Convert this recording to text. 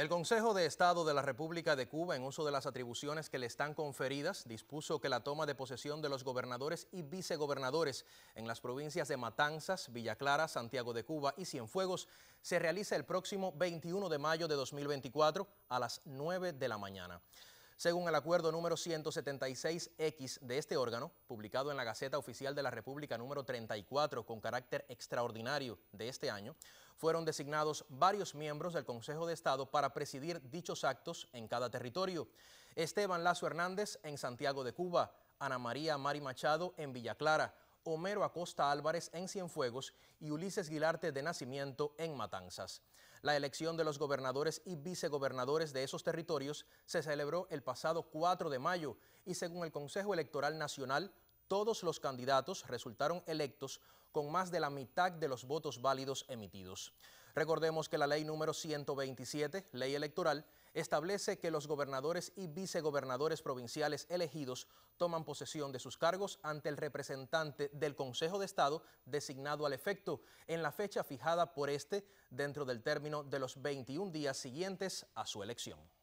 El Consejo de Estado de la República de Cuba, en uso de las atribuciones que le están conferidas, dispuso que la toma de posesión de los gobernadores y vicegobernadores en las provincias de Matanzas, Villa Clara, Santiago de Cuba y Cienfuegos se realiza el próximo 21 de mayo de 2024 a las 9 de la mañana. Según el acuerdo número 176X de este órgano, publicado en la Gaceta Oficial de la República número 34 con carácter extraordinario de este año, fueron designados varios miembros del Consejo de Estado para presidir dichos actos en cada territorio. Esteban Lazo Hernández en Santiago de Cuba, Ana María Mari Machado en Villa Clara, Homero Acosta Álvarez en Cienfuegos y Ulises Guilarte de Nacimiento en Matanzas. La elección de los gobernadores y vicegobernadores de esos territorios se celebró el pasado 4 de mayo y según el Consejo Electoral Nacional todos los candidatos resultaron electos con más de la mitad de los votos válidos emitidos. Recordemos que la ley número 127, ley electoral, establece que los gobernadores y vicegobernadores provinciales elegidos toman posesión de sus cargos ante el representante del Consejo de Estado designado al efecto en la fecha fijada por este dentro del término de los 21 días siguientes a su elección.